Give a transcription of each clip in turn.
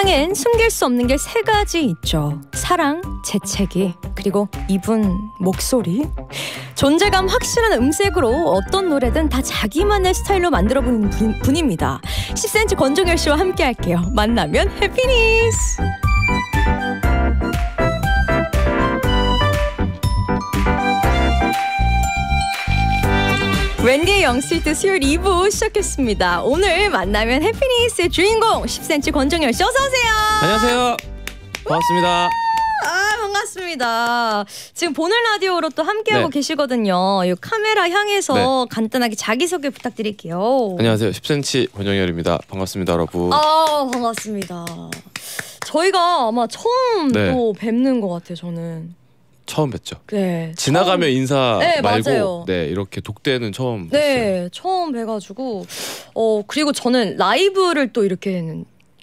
세상엔 숨길 수 없는 게 세 가지 있죠. 사랑, 재채기, 그리고 이분 목소리. 존재감 확실한 음색으로 어떤 노래든 다 자기만의 스타일로 만들어 보는 분입니다. 10cm 권종열 씨와 함께 할게요. 만나면 해피니스! 웬디 영스위트 수요일 2부 시작했습니다. 오늘 만나면 해피니스의 주인공 10cm 권정열 씨 어서오세요. 안녕하세요. 반갑습니다. 아, 반갑습니다. 지금 보는 라디오로 또 함께하고 네. 계시거든요. 이 카메라 향해서 네. 간단하게 자기소개 부탁드릴게요. 안녕하세요. 10cm 권정열입니다. 반갑습니다, 여러분. 아 반갑습니다. 저희가 아마 처음 네. 또 뵙는 것 같아요. 저는. 처음 뵀죠. 네. 지나가며 처음... 인사 네, 말고 맞아요. 네 이렇게 독대는 처음. 네 뵀어요. 처음 뵈가지고 어 그리고 저는 라이브를 또이렇게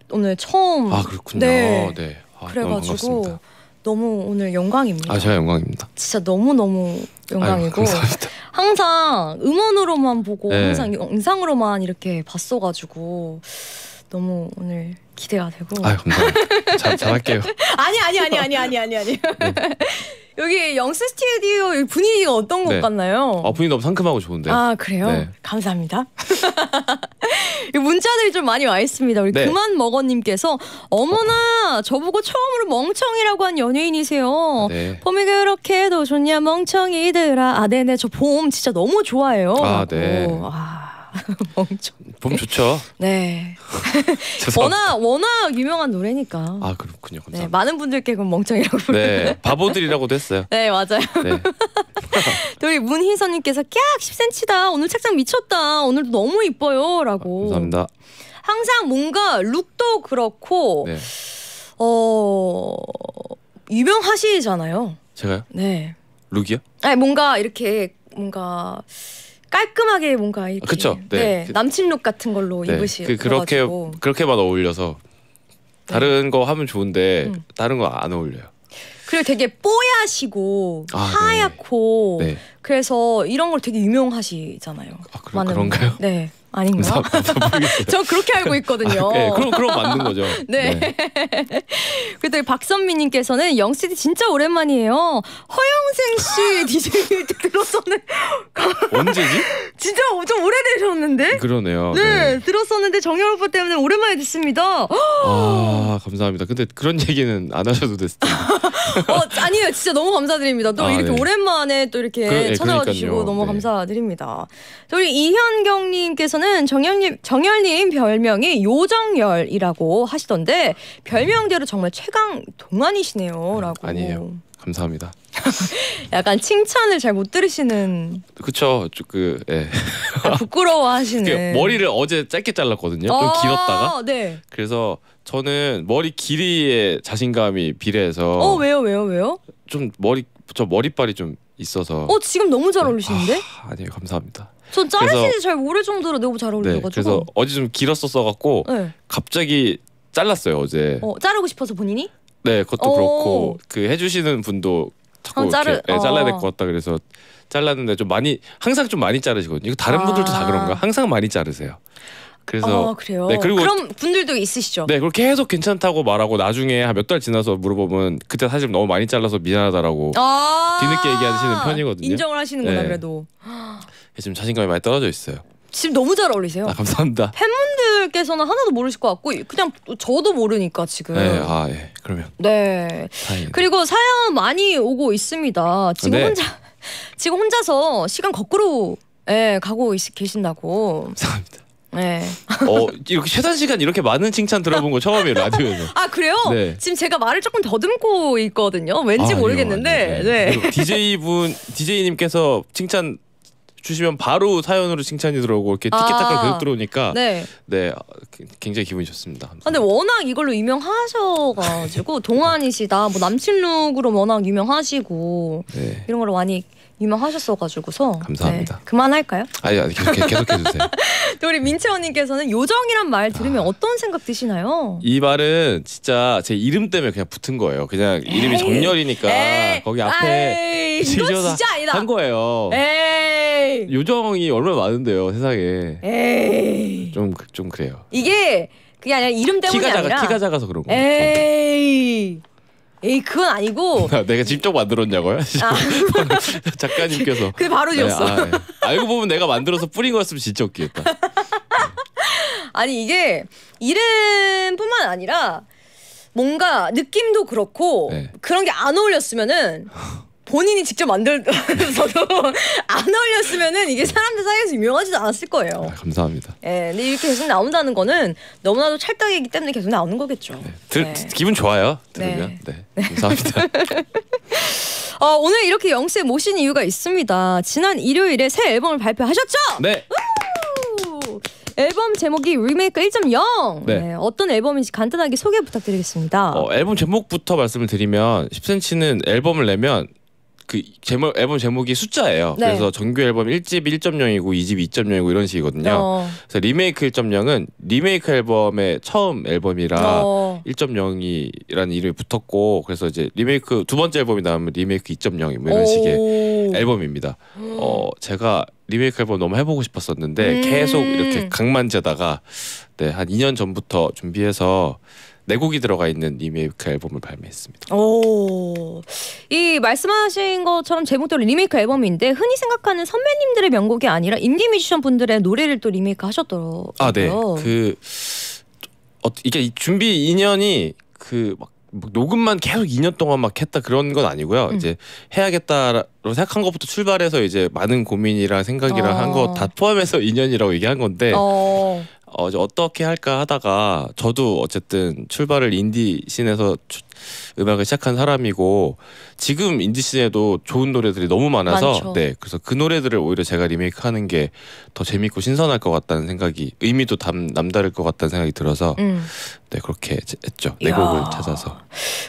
오늘 처음. 아 그렇군요. 네. 네. 아, 그래가지고 너무, 오늘 영광입니다. 아 제가 영광입니다. 진짜 너무 너무 영광이고. 아유, 항상 음원으로만 보고 네. 항상 영상으로만 이렇게 봤어가지고 너무 오늘 기대가 되고. 아 감사합니다. 잘, 잘할게요. 아니 아니 아니 아니 아니 아니 아니. 네. 여기 영스 스튜디오 분위기가 어떤 것 네. 같나요? 아 분위기 너무 상큼하고 좋은데. 아 그래요? 네. 감사합니다. 문자들이 좀 많이 와 있습니다. 우리 네. 그만 먹어님께서 어머나 저보고 처음으로 멍청이라고 한 연예인이세요. 아, 네. 봄이 그렇게도 해 좋냐 멍청이들아. 아 네네 저 봄 진짜 너무 좋아해요. 아 네. 오, 아. 멍청. 봄 좋죠. 네. 죄송 워낙 워낙 유명한 노래니까. 아 그렇군요. 네, 감사합니다. 많은 분들께 그 멍청이라고 부르는. 네, 바보들이라고도 했어요. 네, 맞아요. 네. 또 우리 문희선님께서 깍 10cm다. 오늘 책상 미쳤다. 오늘 도 너무 이뻐요라고. 아, 감사합니다. 항상 뭔가 룩도 그렇고 네. 어 유명하시잖아요. 제가요? 네. 룩이요? 아니 뭔가 이렇게 뭔가 깔끔하게 뭔가 이렇게 그쵸? 네. 네. 그 남친룩 같은 걸로 네. 입으시 그, 그렇게 그렇게만 어울려서 네. 다른 거 하면 좋은데 음. 다른 거 안 어울려요. 그리고 되게 뽀얗시고 아, 네. 하얗고 네. 그래서 이런 걸 되게 유명하시잖아요. 아, 그런, 많은, 그런가요? 네. 아닌가? 전 그렇게 알고 있거든요. 아, 네, 그럼 그럼 맞는 거죠. 네. 네. 그때 박선미님께서는 영CD 진짜 오랜만이에요. 허영생 씨 DJ 때 들었었는 언제지? 진짜 좀 오래되셨는데? 그러네요. 네, 네. 들었었는데 정열 오빠 때문에 오랜만에 듣습니다. 아 감사합니다. 근데 그런 얘기는 안 하셔도 됐을 텐 어, 아니에요. 진짜 너무 감사드립니다. 또 아, 이렇게 네. 오랜만에 또 이렇게 그, 찾아와 주시고 너무 네. 감사드립니다. 저희 이현경님께서는 님께서는 정열님 정열님 별명이 요정열이라고 하시던데 별명대로 정말 최강 동안이시네요라고. 아, 아니에요. 감사합니다. 약간 칭찬을 잘 못 들으시는. 그쵸, 그 예. 부끄러워하시는. 머리를 어제 짧게 잘랐거든요. 아좀 아, 길었다가. 네. 그래서 저는 머리 길이에 자신감이 비례해서. 어 왜요 왜요 왜요? 좀 머리 저 머리빨이 좀 있어서. 어 지금 너무 잘 네. 어울리시는데? 아, 아니에요 감사합니다. 전 자르시지 잘 모를 정도로 너무 잘 네, 어울려가지고. 네, 그래서 어제 좀 길었었어갖고 네. 갑자기 잘랐어요 어제. 어, 자르고 싶어서 본인이? 네, 그것도 오. 그렇고 그 해주시는 분도 자꾸 어, 자르... 이렇게 네, 잘라야 될 것 같다 그래서 잘랐는데 좀 많이 항상 좀 많이 자르시거든요. 이거 다른 아. 분들도 다 그런가? 항상 많이 자르세요. 그래서 아, 그래요. 네, 그리고 그런 분들도 있으시죠. 네, 그리고 계속 괜찮다고 말하고 나중에 한 몇 달 지나서 물어보면 그때 사실 너무 많이 잘라서 미안하다라고 아 뒤늦게 얘기하시는 편이거든요. 인정을 하시는구나 네. 그래도. 지금 자신감이 많이 떨어져 있어요. 지금 너무 잘 어울리세요. 아, 감사합니다. 팬분들께서는 하나도 모르실 것 같고 그냥 저도 모르니까 지금. 네, 아 예. 그러면. 네. 다행이네. 그리고 사연 많이 오고 있습니다. 지금 아, 네. 혼자 지금 혼자서 시간 거꾸로 예, 가고 계신다고. 감사합니다. 네. 어 이렇게 최단 시간 이렇게 많은 칭찬 들어본 거 처음이에요 라디오에서. 아 그래요? 네. 지금 제가 말을 조금 더듬고 있거든요. 왠지 아, 모르겠는데. 아니요, 네. 네. DJ 분 DJ 님께서 칭찬 주시면 바로 사연으로 칭찬이 들어오고 이렇게 티켓타카 아, 계속 들어오니까 네. 네 굉장히 기분이 좋습니다. 아, 근데 워낙 이걸로 유명하셔가지고 동안이시다 뭐 남친룩으로 워낙 유명하시고 네. 이런 걸로 많이 유명하셨어가지고서 감사합니다. 네, 그만할까요? 아니, 계속 계속해 주세요. 또 우리 민채원님께서는 요정이란 말 아. 들으면 아... 어떤 생각 드시나요? 이 말은 진짜 제 이름 때문에 그냥 붙은 거예요. 그냥 이름이 정렬이니까 거기 앞에 지저한 거예요. 에이... 요정이 얼마나 많은데요 세상에. 좀좀 좀 그래요. 이게 그게 아니라 이름 때문이 키가 작아, 아니라 키가 작아서 그런 거. 에이. 에이 그건 아니고 내가 직접 만들었냐고요? 아. 작가님께서 그 바로 지었어 네, 아, 네. 알고 보면 내가 만들어서 뿌린 거였으면 진짜 웃기겠다 아니 이게 이름뿐만 아니라 뭔가 느낌도 그렇고 네. 그런 게 안 어울렸으면은 본인이 직접 만들어서도 뭐 안 어울렸으면은 이게 사람들 사이에서 유명하지도 않았을 거예요. 아, 감사합니다. 예, 근데 이렇게 계속 나온다는 거는 너무나도 찰떡이기 때문에 계속 나오는 거겠죠. 네. 들, 네. 기분 좋아요. 들으면. 네. 네. 감사합니다. 어, 오늘 이렇게 영세 모신 이유가 있습니다. 지난 일요일에 새 앨범을 발표하셨죠? 네. 앨범 제목이 리메이크 1.0. 네. 네. 어떤 앨범인지 간단하게 소개 부탁드리겠습니다. 어, 앨범 제목부터 말씀을 드리면 10cm는 앨범을 내면 그 제목 앨범 제목이 숫자예요. 네. 그래서 정규 앨범 1집 1.0이고 2집 2.0이고 이런 식이거든요. 어. 그래서 리메이크 1.0은 리메이크 앨범의 처음 앨범이라 어. 1.0이라는 이름이 붙었고 그래서 이제 리메이크 두 번째 앨범이 나오면 리메이크 2.0이 뭐 이런 오. 식의 앨범입니다. 어 제가 리메이크 앨범 너무 해보고 싶었었는데 음. 계속 이렇게 강만 재다가 네한 2년 전부터 준비해서 네 곡이 들어가 있는 리메이크 앨범을 발매했습니다. 오, 이 말씀하신 것처럼 제목대로 리메이크 앨범인데 흔히 생각하는 선배님들의 명곡이 아니라 인디 뮤지션 분들의 노래를 또 리메이크 하셨더라고요. 아, 네. 그 어, 이게 준비 인연이 그막 뭐 녹음만 계속 2년 동안 막 했다 그런 건 아니고요. 음. 이제 해야겠다로 생각한 것부터 출발해서 이제 많은 고민이랑 생각이랑 어. 한거 다 포함해서 2년이라고 얘기한 건데 어. 어, 이제 어떻게 할까 하다가 저도 어쨌든 출발을 인디 씬에서 음악을 시작한 사람이고 지금 인디 씬에도 좋은 노래들이 너무 많아서 많죠. 네 그래서 그 노래들을 오히려 제가 리메이크하는 게 더 재밌고 신선할 것 같다는 생각이 의미도 담, 남다를 것 같다는 생각이 들어서 음. 네 그렇게 했죠 네 곡을 찾아서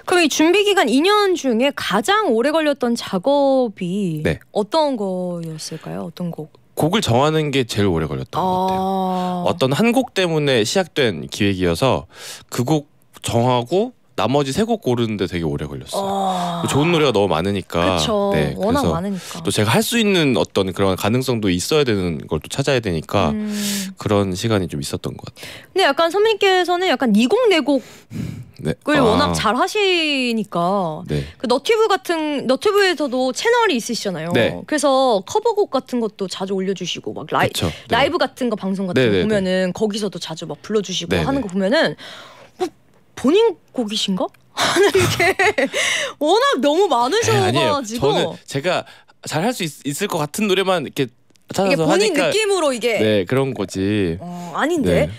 그럼 이 준비 기간 2년 중에 가장 오래 걸렸던 작업이 네. 어떤 거였을까요? 어떤 곡? 곡을 정하는 게 제일 오래 걸렸던 것 같아요. 아. 어떤 한 곡 때문에 시작된 기획이어서 그 곡 정하고 나머지 세 곡 고르는데 되게 오래 걸렸어요. 어. 좋은 노래가 너무 많으니까. 그쵸, 네, 워낙 많으니까. 또 제가 할 수 있는 어떤 그런 가능성도 있어야 되는 걸 또 찾아야 되니까 음... 그런 시간이 좀 있었던 것 같아요. 근데 약간 선배님께서는 약간 이곡 네곡 네. 그 아. 워낙 잘 하시니까 네. 그 너튜브 같은 너튜브에서도 채널이 있으시잖아요. 네. 그래서 커버곡 같은 것도 자주 올려주시고 막 라이, 네. 브 같은 거 방송 같은 거 네, 네, 보면은 거기서도 자주 막 불러주시고 하는 거 보면은 본인 곡이신가? 하는 게 워낙 너무 많으셔가지고 저는 제가 잘 할 수 있을 것 같은 노래만 이렇게 찾아서 이게 본인 하니까 느낌으로 이게 네 그런 거지 어, 아닌데 네.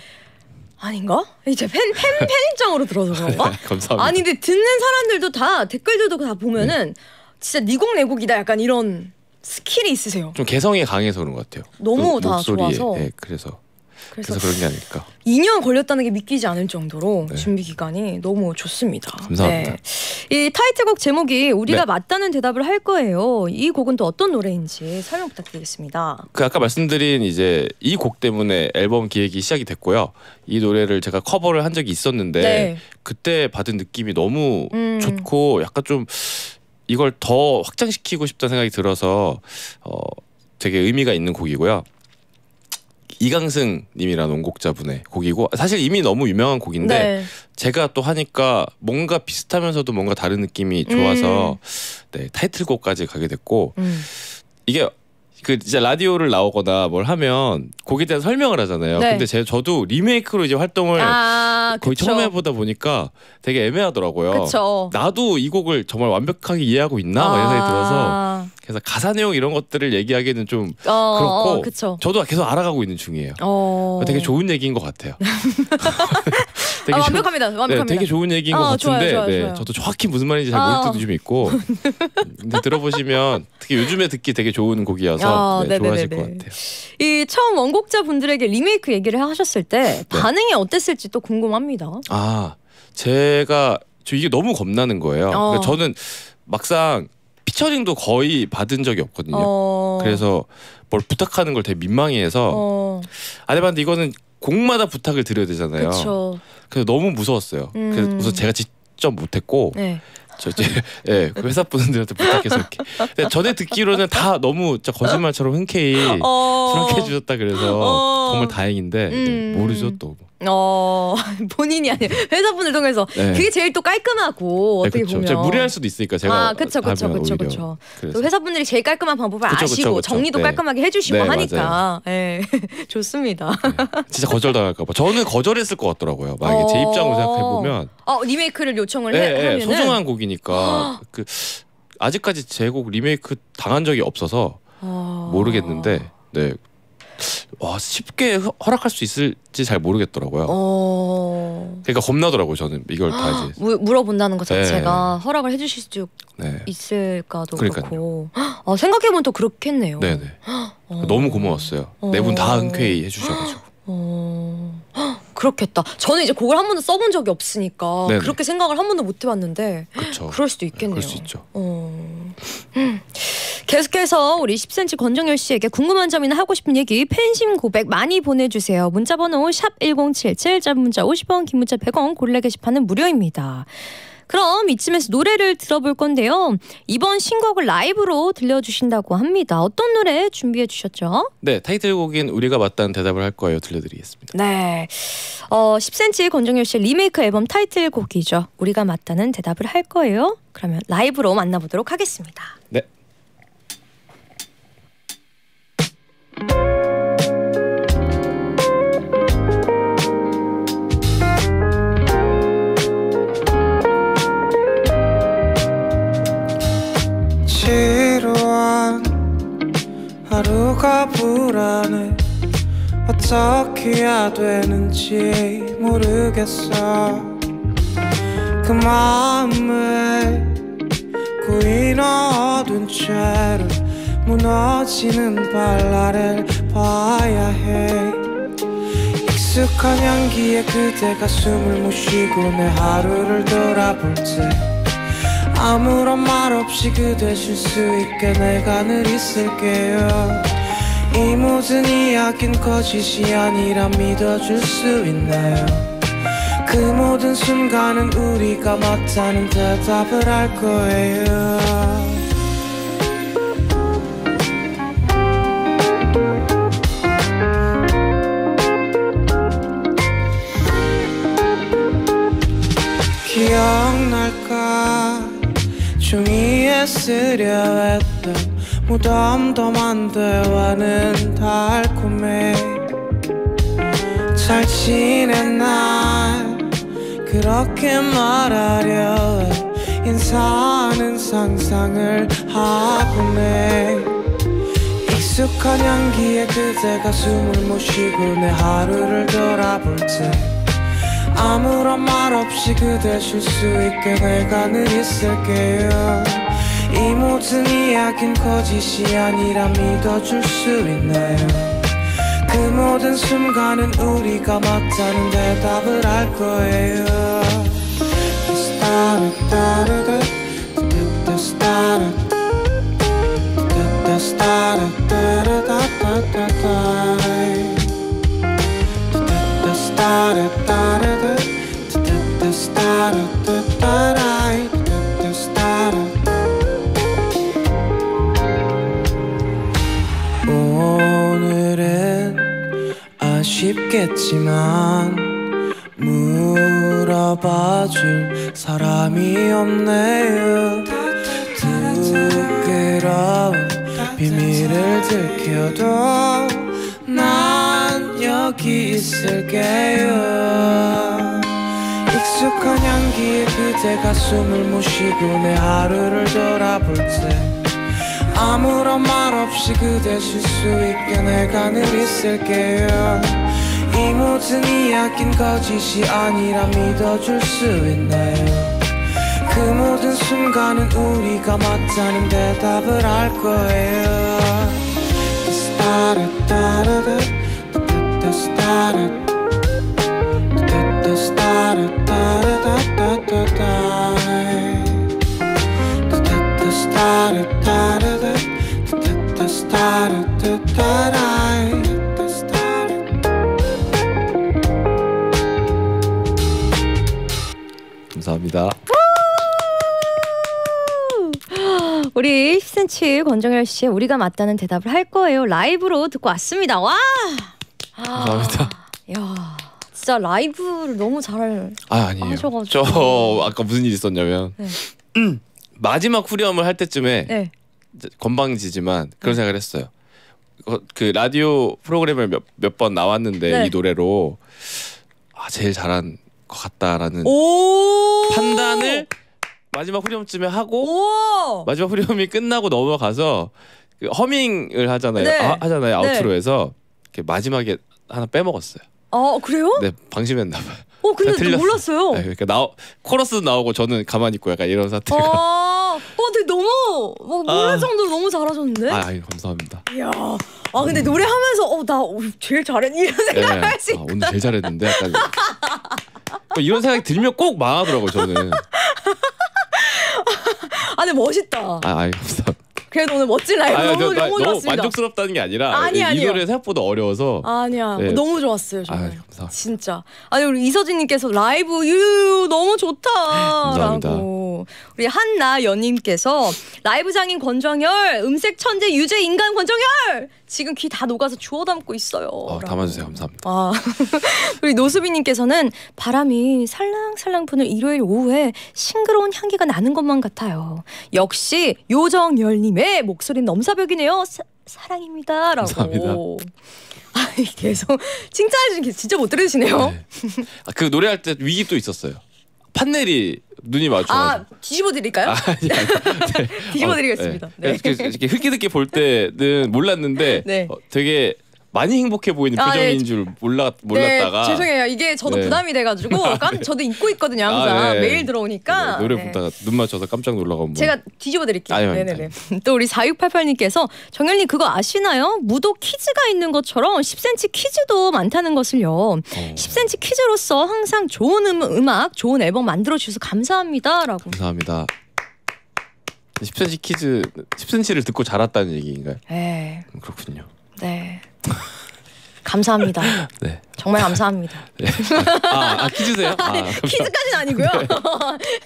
아닌가? 이제 팬, 팬, 팬 입장으로 들어서 그런가? 네, 감사합니다 아니 데 듣는 사람들도 다 댓글들도 다 보면은 네. 진짜 니곡 내곡이다 약간 이런 스킬이 있으세요 좀 개성이 강해서 그런 것 같아요 너무 그, 다 목소리에. 좋아서 네, 그래서 그래서, 그래서, 그런 게 아닐까. 2년 걸렸다는 게 믿기지 않을 정도로 네. 준비 기간이 너무 좋습니다. 감사합니다. 네. 이 타이틀곡 제목이 우리가 네. 맞다는 대답을 할 거예요. 이 곡은 또 어떤 노래인지 설명 부탁드리겠습니다. 그 아까 말씀드린 이제 이 곡 때문에 앨범 기획이 시작이 됐고요. 이 노래를 제가 커버를 한 적이 있었는데 네. 그때 받은 느낌이 너무 음. 좋고 약간 좀 이걸 더 확장시키고 싶다는 생각이 들어서 어 되게 의미가 있는 곡이고요. 이강승 님이란 원곡자분의 곡이고 사실 이미 너무 유명한 곡인데 네. 제가 또 하니까 뭔가 비슷하면서도 뭔가 다른 느낌이 좋아서 음. 네, 타이틀곡까지 가게 됐고 음. 이게 그 이제 라디오를 나오거나 뭘 하면 곡에 대한 설명을 하잖아요. 네. 근데 제 저도 리메이크로 이제 활동을 아, 거의 처음 해보다 보니까 되게 애매하더라고요. 그쵸. 나도 이 곡을 정말 완벽하게 이해하고 있나 아. 이런 생각이 들어서 아. 그래서 가사 내용 이런 것들을 얘기하기는 에좀 어, 어, 그렇고 어, 그쵸. 저도 계속 알아가고 있는 중이에요. 어... 되게 좋은 얘기인 것 같아요. 되게 아, 좋... 완벽합니다. 완벽합니다. 네, 되게 좋은 얘기인 아, 것 같은데 좋아요, 좋아요, 네, 좋아요. 저도 정확히 무슨 말인지 잘 모를 아. 때도 좀 있고 근데 들어보시면 특히 요즘에 듣기 되게 좋은 곡이어서 아, 네, 좋아하실 것 같아요. 이 처음 원곡자 분들에게 리메이크 얘기를 하셨을 때 네. 반응이 어땠을지 또 궁금합니다. 아 제가 저 이게 너무 겁나는 거예요. 어. 그러니까 저는 막상 피처링도 거의 받은 적이 없거든요. 어... 그래서 뭘 부탁하는 걸 되게 민망해해서 어... 안 해봤는데 이거는 곡마다 부탁을 드려야 되잖아요. 그쵸. 그래서 너무 무서웠어요. 음... 그래서 우선 제가 직접 못했고 네. 저 이제 예, 그 회사 분들한테 부탁해서 이렇게. 근데 전에 듣기로는 다 너무 진짜 거짓말처럼 흔쾌히 그렇게 어. 해주셨다 그래서 어... 정말 다행인데 음... 모르죠 또. 어 본인이 아니 에요 회사분을 통해서 네. 그게 제일 또 깔끔하고 네, 어떻게 그 보면 제가 무리할 수도 있으니까 제가 아 그쵸 그쵸 그쵸 그쵸 또 회사분들이 제일 깔끔한 방법을 그쵸, 아시고 그쵸, 그쵸. 정리도 네. 깔끔하게 해주시고 네, 하니까 예 좋습니다 진짜 거절당할까봐 저는 거절했을 것 같더라고요 만약에 어... 제 입장으로 생각해 보면 어 리메이크를 요청을 해 하면은 소중한 곡이니까 그 아직까지 제곡 리메이크 당한 적이 없어서 어. 모르겠는데 네 와, 쉽게 허락할 수 있을지 잘 모르겠더라고요. 어... 그러니까 겁나더라고요. 저는 이걸 다 이제 아, 물, 어본다는것 네. 자체가 네. 허락을 해주실 수 네. 있을까도 그러니까요. 그렇고 아, 생각해보면 또 그렇겠네요. 네네. 어... 네. 너무 고마웠어요. 어... 네분 다 흔쾌히 해주셔가지고. 어... 그렇겠다. 저는 이제 곡을 한 번도 써본 적이 없으니까 네네. 네. 그렇게 생각을 한 번도 못 해봤는데 그쵸. 그럴 수도 있겠네요. 네, 그럴 수 있죠. 어... 음. 계속해서 우리 10cm 권정열 씨에게 궁금한 점이나 하고 싶은 얘기 팬심 고백 많이 보내주세요. 문자번호 샵1077 짧은 문자 50원 긴 문자 100원 골래 게시판은 무료입니다. 그럼 이쯤에서 노래를 들어볼 건데요. 이번 신곡을 라이브로 들려주신다고 합니다. 어떤 노래 준비해 주셨죠? 네, 타이틀곡인 우리가 맞다는 대답을 할 거예요. 들려드리겠습니다. 네, 어, 10cm 권정열 씨의 리메이크 앨범 타이틀곡이죠. 우리가 맞다는 대답을 할 거예요. 그러면 라이브로 만나보도록 하겠습니다. 네. 지루한 하루가 불안해 어떻게 해야 되는지 모르겠어 그 마음을 구인 넣어둔 채로 무너지는 발라를 봐야 해 익숙한 향기에 그대가 숨을 못 쉬고 내 하루를 돌아볼 지 아무런 말 없이 그대 쉴 수 있게 내가 늘 있을게요 이 모든 이야긴 거짓이 아니라 믿어줄 수 있나요 그 모든 순간은 우리가 맞다는 대답을 할 거예요 쓰려 했던 무덤덤한 대화는 달콤해 잘 지낸 날 그렇게 말하려 인사하는 상상을 하곤 해 익숙한 향기에 그대가 숨을 못 쉬고 내 하루를 돌아볼 때 아무런 말 없이 그대 쉴 수 있게 내가 늘 있을게요 이 모든 이야긴 거짓이 아니라 믿어줄 수 있나요 그 모든 순간은 우리가 맞다는 대답을 할 거예요 따르따르따 감이 없네요 부끄러운 비밀을 들켜도 난 여기 있을게요 익숙한 향기에 그대가 숨을 모시고 내 하루를 돌아볼 때 아무런 말 없이 그대 쉴 수 있게 내가 늘 있을게요 이 모든 이야긴 거짓이 아니라 믿어줄 수 있나요 그 모든 순간은 우리가 맞다는 대답을 할 거예요 스타르타르르 스타르 스타르타르르 스타르타르르 우리 10cm 권정열 씨의 우리가 맞다는 대답을 할 거예요. 라이브로 듣고 왔습니다. 와! 감사합니다. 아, 야. 진짜 라이브를 너무 잘 아, 아니에요. 하셔가지고. 저 아까 무슨 일이 있었냐면 네. 음, 마지막 후렴을 할 때쯤에 네. 건방지지만 그런 네. 생각을 했어요. 그 라디오 프로그램을 몇번 나왔는데 네. 이 노래로 아, 제일 잘한 것 같다라는 판단을 마지막 후렴쯤에 하고 오! 마지막 후렴이 끝나고 넘어가서 그 허밍을 하잖아요. 네. 아, 하잖아요. 네. 아웃트로에서 이 마지막에 하나 빼먹었어요. 아 어, 그래요? 네 방심했나 봐요. 어 근데 몰랐어요. 네, 그러니까 나 코러스 나오고 저는 가만히 있고 약간 이런 사태가. 아, 어 근데 너무 막 뭐, 아. 모를 정도로 너무 잘하셨는데. 아, 아이, 감사합니다. 이야. 아 근데 음. 노래하면서 어나 제일 잘했니 이런 네. 생각할 네. 수 아, 오늘 제일 잘했는데 약간 어, 이런 생각이 들면 꼭 망하더라고요 저는. 아, 근데 멋있다. 아, 아 감사합니다. 그래도 오늘 멋진 라이브 아니, 너무, 저, 너무 좋았습니다. 너무 만족스럽다는 게 아니라 아니, 이요 노래 생각보다 어려워서 아니야 네. 너무 좋았어요 정말 아유, 감사합니다. 진짜 아니 우리 이서진님께서 라이브 유 너무 좋다라고 우리 한나연님께서 라이브 장인 권정열, 음색 천재 유재 인간 권정열! 지금 귀 다 녹아서 주워 담고 있어요. 어, 담아주세요. 감사합니다. 아, 우리 노수빈님께서는 바람이 살랑살랑 부는 일요일 오후에 싱그러운 향기가 나는 것만 같아요. 역시 요정열님의 목소리는 넘사벽이네요. 사, 사랑입니다. 라고. 감사합니다. 아, 계속 칭찬해 주신 게 진짜 못 들으시네요. 네. 아, 그 노래할 때 위기 또 있었어요. 판넬이 눈이 마주. 아 뒤집어 드릴까요? 아, 니 아니. 네. 뒤집어 어, 드리겠습니다. 어, 네. 네. 이렇게, 이렇게, 이렇듣게볼 때는 몰랐는데 네. 어, 되게 많이 행복해 보이는 아, 예. 표정인 네. 줄 몰라 몰랐다가 네, 죄송해요 이게 저도 네. 부담이 돼가지고 아, 깜 저도 네. 잊고 있거든요 아, 항상 아, 매일 들어오니까 네, 노래 보다가 눈 맞춰서 깜짝 놀라고 뭐. 제가 뒤집어 드릴게요 아니, 네네네 아니. 또 우리 4688님께서 정현님 그거 아시나요 무도 퀴즈가 있는 것처럼 10cm 퀴즈도 많다는 것을요 어. 10cm 퀴즈로서 항상 좋은 음, 음악 좋은 앨범 만들어 주셔서 감사합니다라고 감사합니다 10cm 퀴즈 10cm를 듣고 자랐다는 얘기인가요? 네 음, 그렇군요 네. 감사합니다. 네. 정말 감사합니다. 네. 아, 아, 아 퀴즈세요? 아, 퀴즈까지는 아니고요.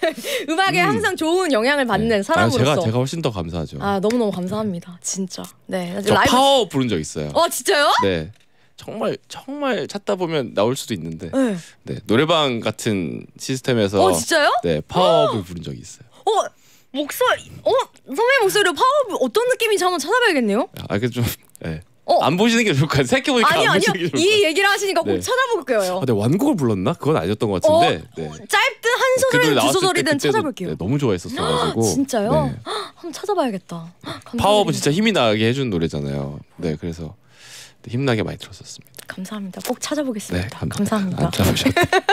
네. 음악에 음. 항상 좋은 영향을 네. 받는 네. 사람으로서 제가 제가 훨씬 더 감사하죠. 아 너무 너무 감사합니다. 진짜. 네. 저 라이브... 파워 부른 적 있어요. 어 진짜요? 네. 정말 정말 찾다 보면 나올 수도 있는데 네. 네 노래방 같은 시스템에서 어 진짜요? 네 파워업을 어! 부른 적이 있어요. 어 목소리 어 선배 목소리로 파워업 어떤 느낌인지 한번 찾아봐야겠네요. 아그좀 예. 네. 어. 안 보시는 게 좋을 까요 생각해보니까 아니 안 아니요 보시는 게 좋을 것요이 얘기를 하시니까 꼭 네. 찾아볼게요. 아, 네, 완곡을 불렀나? 그건 아니었던 것 같은데. 어, 네. 짧든 한 그 소절이든 두 소절이든 찾아볼게요. 네, 너무 좋아했었어가지고. 진짜요? 네. 한번 찾아봐야겠다. 파워업 은 진짜 힘이 나게 해준 노래잖아요. 네, 그래서 힘나게 많이 들었었습니다. 감사합니다. 꼭 찾아보겠습니다. 네, 감사합니다. 감사합니다.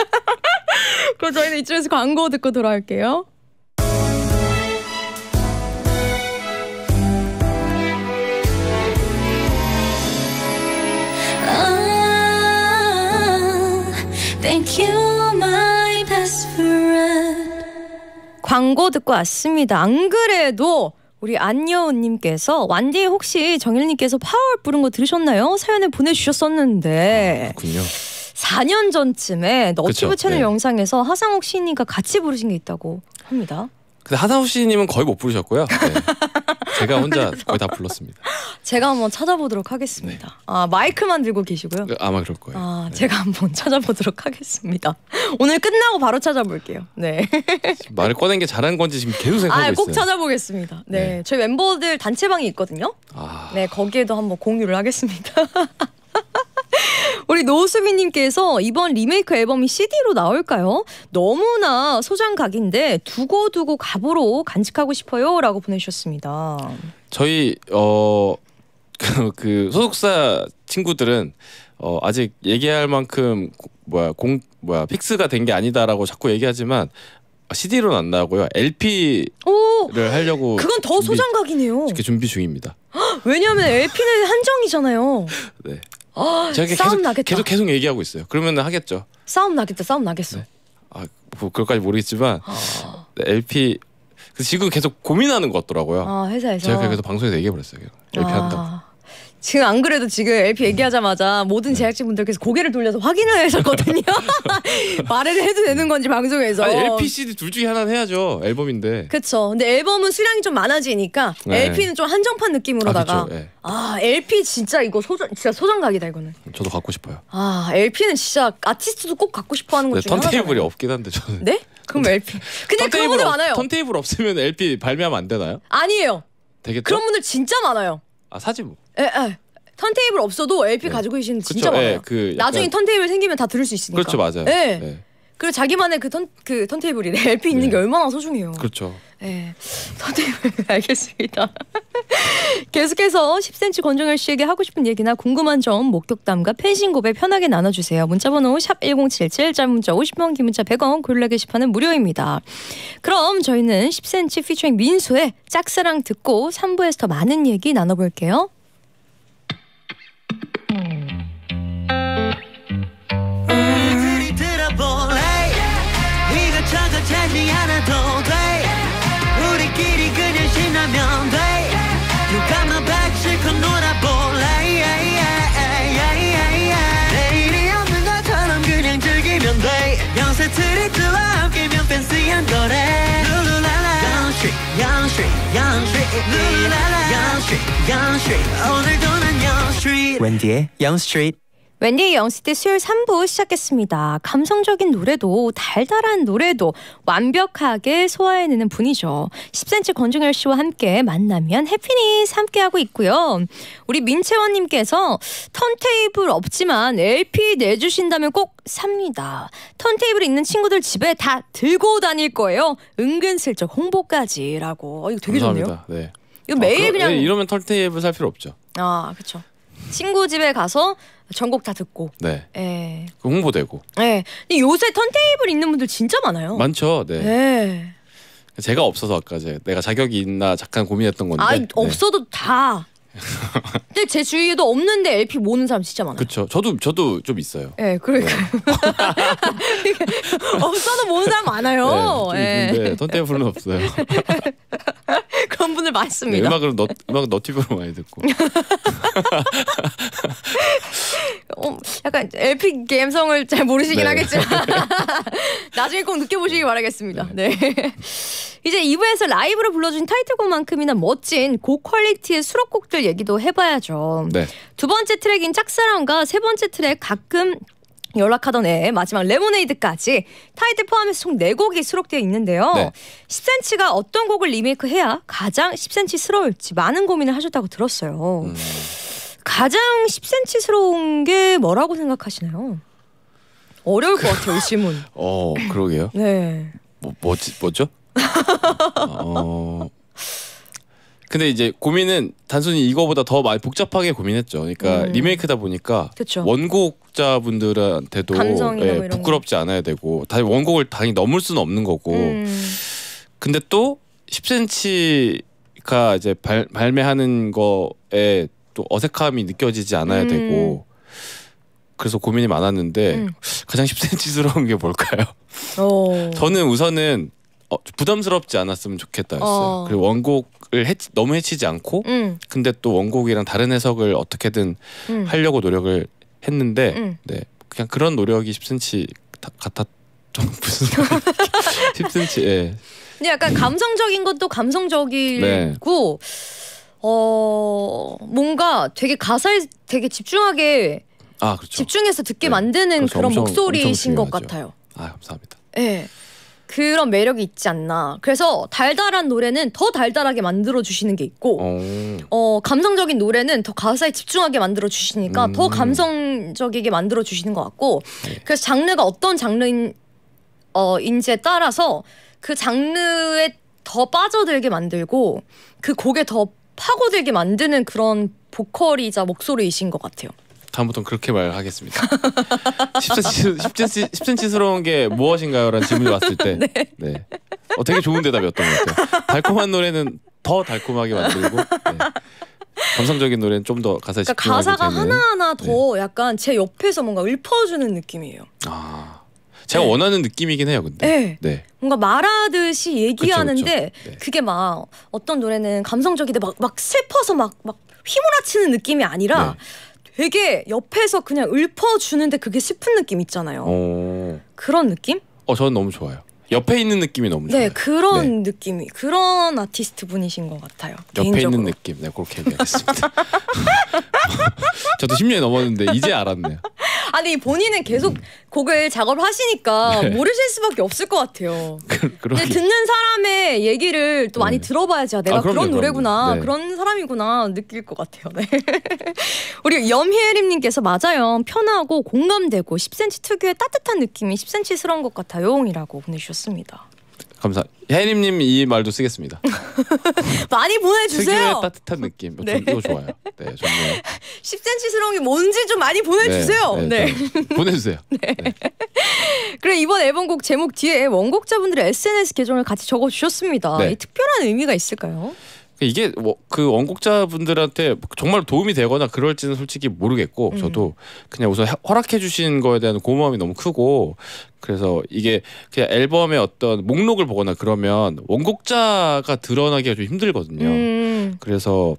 그럼 저희는 이쯤에서 광고 듣고 돌아올게요. Thank you, my best friend. 광고 듣고 왔습니다. 안 그래도 우리 안여운님께서 완디 혹시 정일님께서 파월 부른 거 들으셨나요? 사연을 보내주셨었는데. 아, 군요 4년 전쯤에 너튜브 채널 네. 영상에서 하상욱 씨님과 같이 부르신 게 있다고 합니다. 근데 하상욱 씨님은 거의 못 부르셨고요. 네. 제가 혼자 거의 다 불렀습니다. 제가 한번 찾아보도록 하겠습니다. 네. 아 마이크만 들고 계시고요. 그, 아마 그럴 거예요. 아 네. 제가 한번 찾아보도록 하겠습니다. 오늘 끝나고 바로 찾아볼게요. 네. 말을 꺼낸 게 잘한 건지 지금 계속 아, 생각하고 아, 꼭 있어요. 꼭 찾아보겠습니다. 네. 네. 저희 멤버들 단체방이 있거든요. 아... 네 거기에도 한번 공유를 하겠습니다. 우리 노수빈님께서 이번 리메이크 앨범이 CD로 나올까요? 너무나 소장각인데 두고두고 가보러 간직하고 싶어요. 라고 보내주셨습니다. 저희, 어, 그, 그 소속사 친구들은 어, 아직 얘기할 만큼 고, 뭐야 공 뭐야 픽스가 된 게 아니다라고 자꾸 얘기하지만 CD로는 안 나오고요 LP를 오, 하려고 그건 더 소장각이네요. 이렇게 준비 중입니다. 왜냐하면 LP는 한정이잖아요. 네. 어, 아, 제 싸움 계속, 나겠다. 계속 계속 얘기하고 있어요. 그러면 하겠죠. 싸움 나겠다. 싸움 나겠어. 네. 아, 뭐 그럴까지 모르겠지만 LP 아. 네, 그 지금 계속 고민하는 것 같더라고요. 아, 회사에서 제가 계속 방송에서 얘기해 버렸어요. LP 아. 한다고. 지금 안 그래도 지금 LP 음. 얘기하자마자 모든 네. 제작진분들께서 고개를 돌려서 확인을 했었거든요. 말을 해도 되는 건지 방송에서. 아니, LP CD 둘 중에 하나는 해야죠. 앨범인데. 그렇죠. 근데 앨범은 수량이 좀 많아지니까 네. LP는 좀 한정판 느낌으로다가 아, 네. 아 LP 진짜 이거 소장 진짜 소장각이다 이거는. 저도 갖고 싶어요. 아 LP는 진짜 아티스트도 꼭 갖고 싶어하는 것 네, 중에 하나. 턴테이블이 없긴 한데 저는. 네? 그럼 LP. 근데 그런 분들 많아요. 턴테이블 없으면 LP 발매하면 안 되나요? 아니에요. 되겠죠? 그런 분들 진짜 많아요. 아 사지부. 예, 예. 턴테이블 없어도 LP 네. 예. 가지고 계신 진짜 그쵸, 예, 많아요. 예, 그 약간- 나중에 턴테이블 생기면 다 들을 수 있으니까. 그렇죠 맞아요. 예. 네. 그리고 자기만의 그턴그 턴테이블이래 LP 있는 네. 게 예. 얼마나 소중해요. 그렇죠. 네, 턴테이블 알겠습니다. 계속해서 10cm 권정열 씨에게 하고 싶은 얘기나 궁금한 점, 목격담과 팬신 고백 편하게 나눠주세요. 문자번호 샵 #1077 짧은 문자 50원, 긴 문자 100원, 골라 게시판은 무료입니다. 그럼 저희는 10cm 피처링 민수의 짝사랑 듣고 3부에서 더 많은 얘기 나눠볼게요. 길이 그냥 지나면 돼 누가 나 밝힐 건 놀아볼래 내일이 없는 것처럼 그냥 즐기면 돼 영세 트리트와 함께면 팬시한 거래 룰루랄라 양식 양식 양식 룰루랄라 양식 양식 오늘도 난 양스트리트 웬디의 양스트리트 웬디 영시티 수요일 3부 시작했습니다. 감성적인 노래도 달달한 노래도 완벽하게 소화해내는 분이죠. 10cm 권중열 씨와 함께 만나면 해피니 함께하고 있고요. 우리 민채원님께서 턴테이블 없지만 LP 내주신다면 꼭 삽니다. 턴테이블 있는 친구들 집에 다 들고 다닐 거예요. 은근슬쩍 홍보까지라고. 어, 이거 되게 감사합니다. 좋네요. 네. 이거 매일 아, 그 그냥 예, 이러면 턴테이블 살 필요 없죠. 아, 그렇죠. 친구 집에 가서 전곡 다 듣고. 네. 예. 홍보되고. 예. 근데 요새 턴테이블 있는 분들 진짜 많아요. 많죠. 네. 예. 제가 없어서 아까 제 내가 자격이 있나 잠깐 고민했던 건데. 아, 네. 없어도 다. 근데 제 주위에도 없는데 LP 모는 사람 진짜 많아요. 그렇죠. 저도 저도 좀 있어요. 예, 네, 그러니까 없어도 모는 사람 많아요. 네, 네. 턴테이블은 없어요. 그런 분들 많습니다. 네, 음악을 너, 음악 너튜브로 많이 듣고. 어, 약간 에픽 감성을 잘 모르시긴 네. 하겠지만 네. 나중에 꼭 느껴보시기 네. 바라겠습니다. 네. 네. 이제 2부에서 라이브로 불러준 타이틀곡만큼이나 멋진 고퀄리티의 수록곡들 얘기도 해봐야죠. 네. 두 번째 트랙인 짝사랑과 세 번째 트랙 가끔 연락하던 애 마지막 레모네이드까지 타이틀 포함해서 총 4곡이 수록되어 있는데요. 네. 10cm가 어떤 곡을 리메이크해야 가장 10cm스러울지 많은 고민을 하셨다고 들었어요. 음. 가장 10cm스러운 게 뭐라고 생각하시나요? 어려울 것 같아요, 이 질문. 어, 그러게요. 네. 뭐, 뭐 뭐죠? 어, 근데 이제 고민은 단순히 이거보다 더 많이 복잡하게 고민했죠. 그러니까 음. 리메이크다 보니까 그쵸. 원곡자분들한테도 예, 뭐 부끄럽지 않아야 되고 다 원곡을 당연히 넘을 수는 없는 거고 음. 근데 또 10cm가 이제 발, 발매하는 거에 또 어색함이 느껴지지 않아야 음. 되고 그래서 고민이 많았는데 음. 가장 10cm스러운 게 뭘까요? 어. 저는 우선은 어, 부담스럽지 않았으면 좋겠다였어요. 어. 그리고 원곡 원곡을 해치, 너무 해치지 않고 음. 근데 또 원곡이랑 다른 해석을 어떻게든 음. 하려고 노력을 했는데 음. 네 그냥 그런 노력이 10cm 같았 좀 무슨 10cm 예. 근데 약간 감성적인 것도 감성적이고 네. 어 뭔가 되게 가사에 되게 집중하게 아, 그렇죠. 집중해서 듣게 네. 만드는 그렇죠. 그런 엄청, 목소리이신 엄청 것 같아요. 아 감사합니다. 예. 네. 그런 매력이 있지 않나. 그래서 달달한 노래는 더 달달하게 만들어 주시는 게 있고, 어 감성적인 노래는 더 가사에 집중하게 만들어 주시니까 음. 더 감성적이게 만들어 주시는 것 같고, 네. 그래서 장르가 어떤 장르인 어 인지에 따라서 그 장르에 더 빠져들게 만들고 그 곡에 더 파고들게 만드는 그런 보컬이자 목소리이신 것 같아요. 다음부터는 그렇게 말하겠습니다. 10cm, 10cm, 10cm스러운 게 무엇인가요? 라는 질문이 왔을 때 네. 네. 어, 되게 좋은 대답이었던 것 같아요. 달콤한 노래는 더 달콤하게 만들고 네. 감성적인 노래는 좀 더 가사에 그러니까 집중하게 가사가 되는. 하나하나 더 네. 약간 제 옆에서 뭔가 읊어주는 느낌이에요. 아. 제가 네. 원하는 느낌이긴 해요, 근데. 네. 네. 뭔가 말하듯이 얘기하는데 그쵸, 그쵸. 네. 그게 막 어떤 노래는 감성적인데 막, 막 슬퍼서 막, 막 휘몰아치는 느낌이 아니라 네. 되게 옆에서 그냥 읊어주는데 그게 싶은 느낌 있잖아요. 오. 어. 그런 느낌? 어, 저는 너무 좋아요. 옆에 있는 느낌이 너무 네, 좋아요. 네, 그런 네. 느낌이 그런 아티스트 분이신 것 같아요. 옆에 개인적으로. 있는 느낌. 네, 그렇게 얘기하습니다 저도 10년이 넘었는데 이제 알았네요. 아니 본인은 계속 음. 곡을 작업 하시니까 네. 모르실 수밖에 없을 것 같아요. 그, 근데 듣는 사람의 얘기를 또 많이 네. 들어봐야지 아, 내가 아, 그럼요, 그런 노래구나 네. 그런 사람이구나 느낄 것 같아요. 네. 우리 염희림님께서 맞아요. 편하고 공감되고 10cm 특유의 따뜻한 느낌이 10cm스러운 것 같아요.이라고 보내주셨어요. 됐습니다. 감사. 해림님 이 말도 쓰겠습니다. 많이 보내주세요. 따뜻한 느낌. 어, 네. 좀, 좋아요. 네, 좋네요. 10cm 수렁이 뭔지 좀 많이 보내주세요. 네, 네, 네. 보내주세요. 네. 그래 이번 앨범곡 제목 뒤에 원곡자분들의 SNS 계정을 같이 적어주셨습니다. 네. 이 특별한 의미가 있을까요? 이게 그 원곡자분들한테 정말 도움이 되거나 그럴지는 솔직히 모르겠고 음. 저도 그냥 우선 허락해 주신 거에 대한 고마움이 너무 크고 그래서 이게 그냥 앨범의 어떤 목록을 보거나 그러면 원곡자가 드러나기가 좀 힘들거든요. 음. 그래서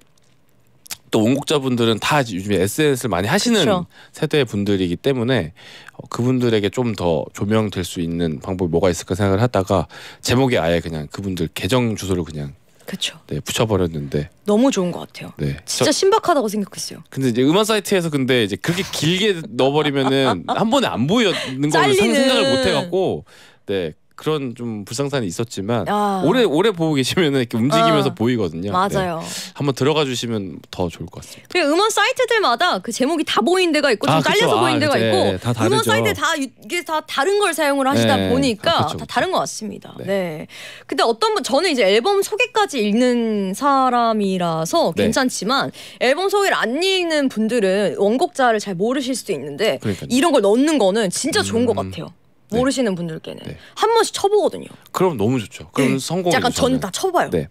또 원곡자분들은 다 요즘에 SNS를 많이 하시는 그쵸. 세대 분들이기 때문에 어, 그분들에게 좀 더 조명될 수 있는 방법이 뭐가 있을까 생각을 하다가 제목이 아예 그냥 그분들 계정 주소를 그냥 그렇죠. 네, 붙여버렸는데 너무 좋은 것 같아요. 네, 진짜 저, 신박하다고 생각했어요. 근데 이제 음원 사이트에서 근데 이제 그렇게 길게 넣어버리면은 한 번에 안 보이는 걸생상을못 해갖고 네 그런 좀 불상산이 있었지만 아. 오래 오래 보고 계시면은 이렇게 움직이면서 아. 보이거든요. 네. 맞아요. 네. 한번 들어가 주시면 더 좋을 것 같습니다. 그 음원 사이트들마다 그 제목이 다보이는 데가 있고 좀딸려서 그쵸. 보인 데가 있고 아, 아, 다 음원 사이트 다 이게 다 다른 걸 사용을 하시다 네. 보니까 그쵸, 아, 그쵸. 다 다른 것 같습니다. 네. 네. 근데 어떤 분 저는 이제 앨범 소개까지 읽는 사람이라서 네. 괜찮지만 앨범 소개를 안 읽는 분들은 원곡자를 잘 모르실 수도 있는데 그러니까요. 이런 걸 넣는 거는 진짜 좋은 음. 것 같아요. 네. 모르시는 분들께는 네. 한 번씩 쳐보거든요. 그럼 너무 좋죠. 그럼 네. 성공. 약간 전 다 쳐봐요. 네.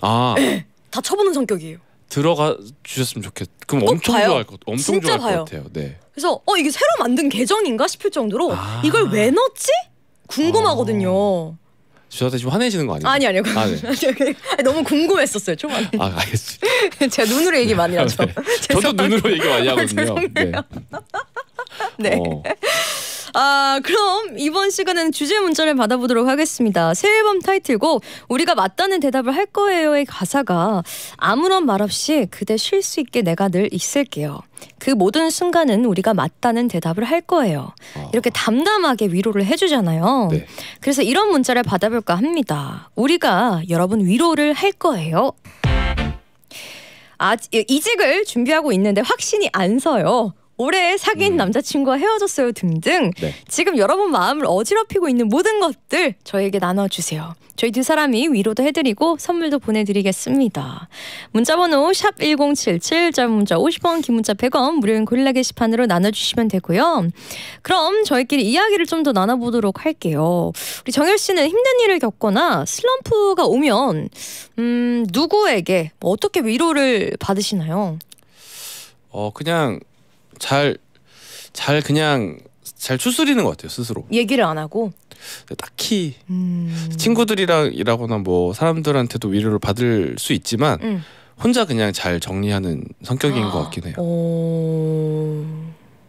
아. 네. 다 쳐보는 성격이에요. 들어가 주셨으면 좋겠. 그럼 엄청 봐요. 좋아할 것, 엄청 좋아할 봐요. 것 같아요. 네. 그래서 어 이게 새로 만든 계정인가 싶을 정도로 아. 이걸 왜넣지 궁금하거든요. 어. 저한 지금 화내시는 거 아니에요? 아니 아니요. 아, 네. 너무 궁금했었어요 초반에. 아 알겠습니다. 제가 눈으로 얘기 많이 하죠. 네. 저도 눈으로 얘기 많이 하거든요. 네. 네. 어. 아, 그럼 이번 시간에는 주제 문자를 받아보도록 하겠습니다. 새 앨범 타이틀곡 우리가 맞다는 대답을 할 거예요의 가사가 아무런 말 없이 그대 쉴 수 있게 내가 늘 있을게요. 그 모든 순간은 우리가 맞다는 대답을 할 거예요. 이렇게 담담하게 위로를 해주잖아요. 네. 그래서 이런 문자를 받아볼까 합니다. 우리가 여러분 위로를 할 거예요. 아, 이직을 준비하고 있는데 확신이 안 서요. 올해 사귄 음. 남자친구와 헤어졌어요 등등 네. 지금 여러분 마음을 어지럽히고 있는 모든 것들 저에게 나눠주세요. 저희 두 사람이 위로도 해드리고 선물도 보내드리겠습니다. 문자번호 샵 1077, 짧은 문자 50원, 긴 문자 100원, 무료인 고릴라 게시판으로 나눠주시면 되고요. 그럼 저희끼리 이야기를 좀 더 나눠보도록 할게요. 우리 정열 씨는 힘든 일을 겪거나 슬럼프가 오면 음, 누구에게 뭐 어떻게 위로를 받으시나요? 어 그냥 잘잘 그냥 잘 추스리는 것 같아요 스스로. 얘기를 안 하고. 딱히 음... 친구들이라거나 뭐 사람들한테도 위로를 받을 수 있지만 음. 혼자 그냥 잘 정리하는 성격인 것 같긴 해요. 오...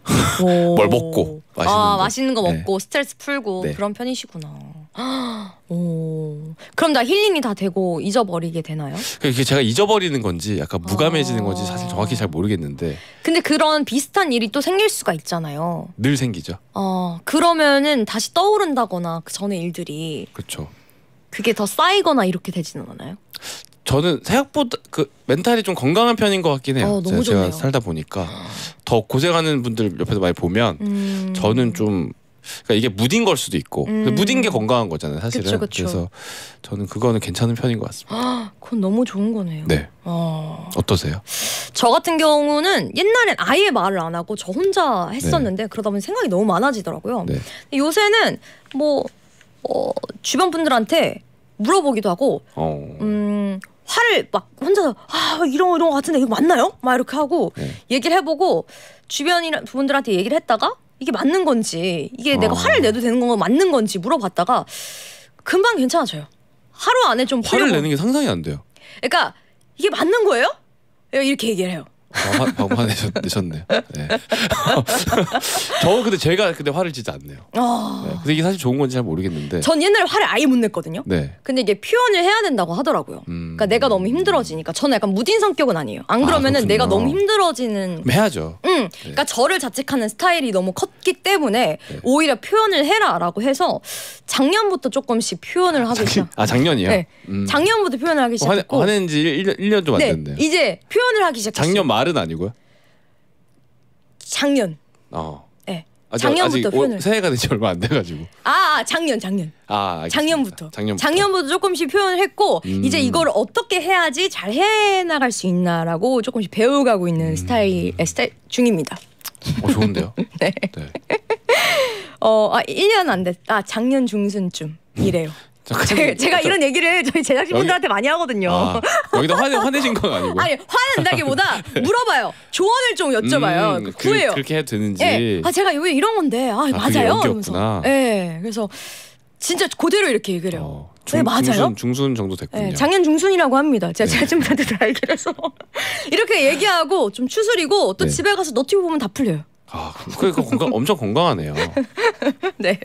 뭘 먹고 맛있는, 아, 거. 맛있는 거 네. 먹고 스트레스 풀고 네. 그런 편이시구나. 오, 그럼 나 힐링이 다 되고 잊어버리게 되나요? 그게 제가 잊어버리는 건지 약간 무감해지는 건지 아. 사실 정확히 잘 모르겠는데. 근데 그런 비슷한 일이 또 생길 수가 있잖아요. 늘 생기죠. 어, 그러면은 다시 떠오른다거나 그 전의 일들이 그렇죠. 그게 더 쌓이거나 이렇게 되지는 않아요? 저는 생각보다 그 멘탈이 좀 건강한 편인 것 같긴 해요. 어, 제가, 제가, 살다 보니까 더 고생하는 분들 옆에서 많이 보면 음... 저는 좀 그러니까 이게 무딘 걸 수도 있고 음. 무딘 게 건강한 거잖아요 사실은 그쵸, 그쵸. 그래서 저는 그거는 괜찮은 편인 것 같습니다 아, 그건 너무 좋은 거네요 네 어... 어떠세요? 저 같은 경우는 옛날엔 아예 말을 안 하고 저 혼자 했었는데 네. 그러다 보면 생각이 너무 많아지더라고요 네. 요새는 뭐 어, 주변 분들한테 물어보기도 하고 어... 음, 화를 막 혼자서 아 이런 이런 거 같은데 이거 맞나요? 막 이렇게 하고 네. 얘기를 해보고 주변인 분들한테 얘기를 했다가 이게 맞는 건지 이게 어. 내가 화를 내도 되는 건가 맞는 건지 물어봤다가 금방 괜찮아져요. 하루 안에 좀 화를 내는 게 상상이 안 돼요. 그러니까 이게 맞는 거예요? 이렇게 얘기를 해요. 방화, 해화내셨네요 네. 저 근데 제가 근데 화를 지지 않네요. 아... 네. 근데 이게 사실 좋은 건지 잘 모르겠는데. 전 옛날에 화를 아예 못 냈거든요. 네. 근데 이게 표현을 해야 된다고 하더라고요. 음... 그러니까 내가 너무 힘들어지니까 저는 약간 무딘 성격은 아니에요. 안 아, 그러면은 아, 내가 너무 힘들어지는. 해야죠. 음, 그러니까 네. 그러니까 저를 자책하는 스타일이 너무 컸기 때문에 네. 오히려 표현을 해라라고 해서 작년부터 조금씩 표현을 아, 하기 시작. 아 작년이요? 네. 음... 작년부터 표현을 하기 어, 시작했고. 어, 화낸지 1년, 1안 됐네요. 이제 표현을 하기 시작. 작년 말 말은 아니고요. 작년. 어. 네. 아직, 작년부터 아직 표현을. 오, 새해가 되지 얼마 안 돼가지고. 아, 아 작년, 작년. 아, 알겠습니다. 작년부터. 작년부터. 작년부터 조금씩 표현을 했고 음. 이제 이걸 어떻게 해야지 잘 해나갈 수 있나라고 조금씩 배워가고 있는 음. 스타일, 스타일 중입니다. 어, 좋은데요. 네. 네. 어, 아, 1년 안 됐. 아, 작년 중순쯤. 이래요. 제, 제가 이런 얘기를 저희 제작진분들한테 여기... 많이 하거든요. 아, 여기다 화, 화내신 건 아니고. 아니 화낸다기보다 네. 물어봐요. 조언을 좀 여쭤봐요. 음, 그, 구해요. 그, 렇게 해도 되는지. 네. 아 제가 왜 이런 건데. 아, 아 맞아요. 그래서. 네. 예. 그래서 진짜 그대로 이렇게 얘기를 해요. 어, 네, 중, 네 맞아요. 중순, 중순 정도 됐군요. 네, 작년 중순이라고 합니다. 제가 네. 제진분한테다 얘기를 해서 이렇게 얘기하고 좀 추스리고 또 집에 가서 너튜브 보면 다 풀려요. 아, 그러니까 건강, 엄청 건강하네요. 네.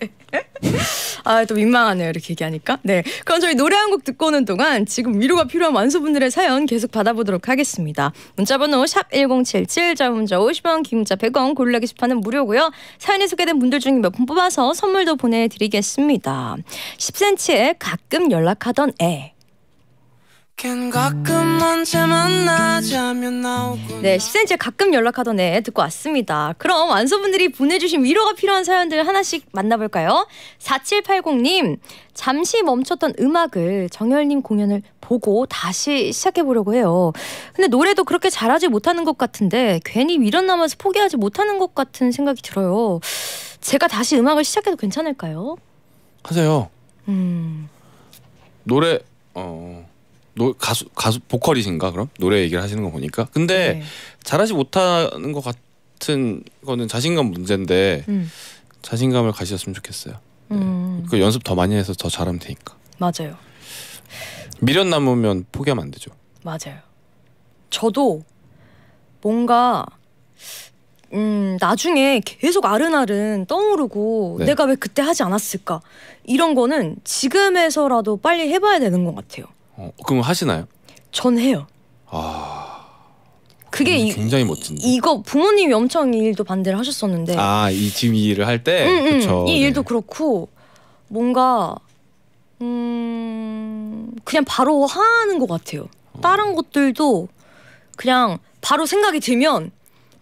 아, 또 민망하네요. 이렇게 얘기하니까. 네. 그럼 저희 노래 한 곡 듣고 오는 동안 지금 위로가 필요한 완수분들의 사연 계속 받아보도록 하겠습니다. 문자번호 샵1077, 자문자 50원, 긴문자 100원, 골라 게시판은 무료고요. 사연이 소개된 분들 중에 몇 분 뽑아서 선물도 보내드리겠습니다. 10cm에 가끔 연락하던 애. 네, 10cm 가끔 연락하던 애 듣고 왔습니다. 그럼 완소분들이 보내주신 위로가 필요한 사연들 하나씩 만나볼까요? 4780님, 잠시 멈췄던 음악을 정열님 공연을 보고 다시 시작해보려고 해요. 근데 노래도 그렇게 잘하지 못하는 것 같은데 괜히 위런 남아서 포기하지 못하는 것 같은 생각이 들어요. 제가 다시 음악을 시작해도 괜찮을까요? 하세요. 음. 노래, 어... 노, 가수 가수 보컬이신가 그럼 노래 얘기를 하시는 거 보니까 근데 네. 잘하지 못하는 것 같은 거는 자신감 문제인데 음. 자신감을 가지셨으면 좋겠어요. 네. 음. 네. 그 연습 더 많이 해서 더 잘하면 되니까. 맞아요. 미련 남으면 포기하면 안 되죠. 맞아요. 저도 뭔가 음, 나중에 계속 아른아른 떠오르고 네. 내가 왜 그때 하지 않았을까 이런 거는 지금에서라도 빨리 해봐야 되는 것 같아요. 어, 그럼 하시나요? 전 해요. 아. 그게 이, 굉장히 멋진. 이거 부모님이 엄청 이 일도 반대를 하셨었는데. 아, 이 지금 이 일을 할 때. 음, 음. 그쵸, 이 네. 일도 그렇고 뭔가 음 그냥 바로 하는 것 같아요. 어. 다른 것들도 그냥 바로 생각이 들면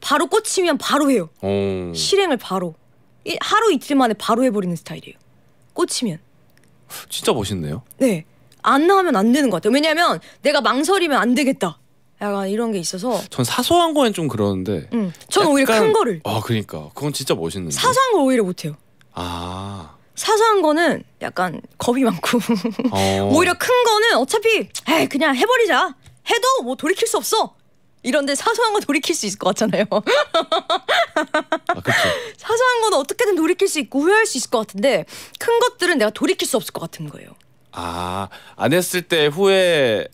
바로 꽂히면 바로 해요. 오. 어. 실행을 바로 하루 이틀 만에 바로 해버리는 스타일이에요. 꽂히면. 진짜 멋있네요. 네, 안 나오면 안 되는 것 같아요. 왜냐하면 내가 망설이면 안 되겠다. 약간 이런 게 있어서 전 사소한 거엔 좀 그러는데 음, 전 약간... 오히려 큰 거를 아 그러니까 그건 진짜 멋있는데 사소한 걸 오히려 못해요 아 사소한 거는 약간 겁이 많고 어... 오히려 큰 거는 어차피 에이 그냥 해버리자 해도 뭐 돌이킬 수 없어 이런데 사소한 거 돌이킬 수 있을 것 같잖아요 아, 사소한 건 어떻게든 돌이킬 수 있고 후회할 수 있을 것 같은데 큰 것들은 내가 돌이킬 수 없을 것 같은 거예요 아, 안 했을 때 후회